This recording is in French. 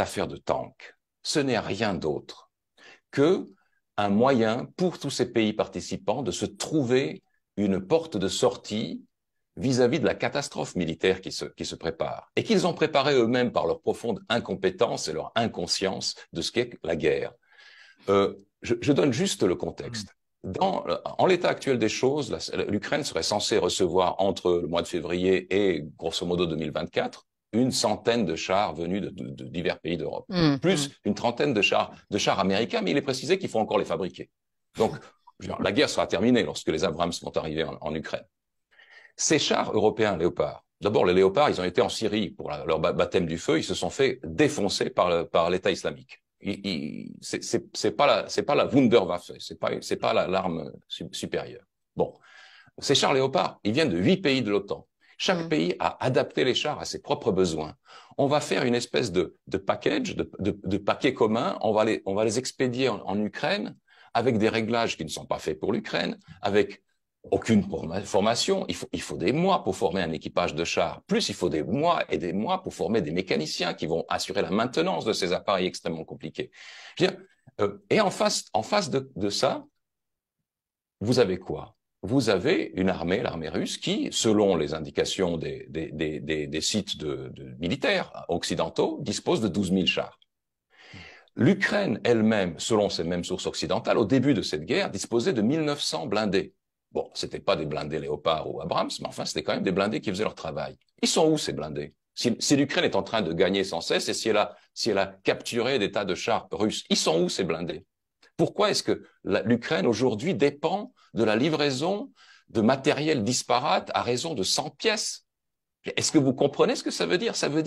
affaire de tank, ce n'est rien d'autre que un moyen pour tous ces pays participants de se trouver une porte de sortie vis-à-vis de la catastrophe militaire qui se, prépare, et qu'ils ont préparé eux-mêmes par leur profonde incompétence et leur inconscience de ce qu'est la guerre. Euh, je, je, donne juste le contexte. Dans, en l'état actuel des choses, l'Ukraine serait censée recevoir entre le mois de février et grosso modo 2024 une centaine de chars venus de, divers pays d'Europe, mmh, mmh. plus une trentaine de chars, de chars américains, mais il est précisé qu'il faut encore les fabriquer. Donc, la guerre sera terminée lorsque les Abrams vont arriver en, Ukraine. Ces chars européens léopards d'abord les Léopards, ils ont été en Syrie pour leur baptême du feu, ils se sont fait défoncer par, l'État islamique. C'est pas la, pas la Wunderwaffe, c'est pas, pas l'arme supérieure. Bon, ces chars léopards ils viennent de huit pays de l'OTAN. Chaque mm. pays a adapté les chars à ses propres besoins. On va faire une espèce de, package, de, de, de, paquet commun. On va les, on va les expédier en, Ukraine avec des réglages qui ne sont pas faits pour l'Ukraine, avec aucune formation. Il faut, des mois pour former un équipage de chars. Plus, il faut des mois et des mois pour former des mécaniciens qui vont assurer la maintenance de ces appareils extrêmement compliqués. Je euh, et en face, en face de ça, vous avez quoi vous avez une armée, l'armée russe, qui, selon les indications des, sites de, militaires occidentaux, dispose de 12 000 chars. L'Ukraine elle-même, selon ces mêmes sources occidentales, au début de cette guerre, disposait de 1900 blindés. Bon, c'était pas des blindés Léopard ou Abrams, mais enfin, c'était quand même des blindés qui faisaient leur travail. Ils sont où ces blindés si, l'Ukraine est en train de gagner sans cesse et si elle si elle a capturé des tas de chars russes, ils sont où ces blindés pourquoi est-ce que l'Ukraine aujourd'hui dépend de la livraison de matériel disparate à raison de 100 pièces Est-ce que vous comprenez ce que ça veut dire Ça veut dire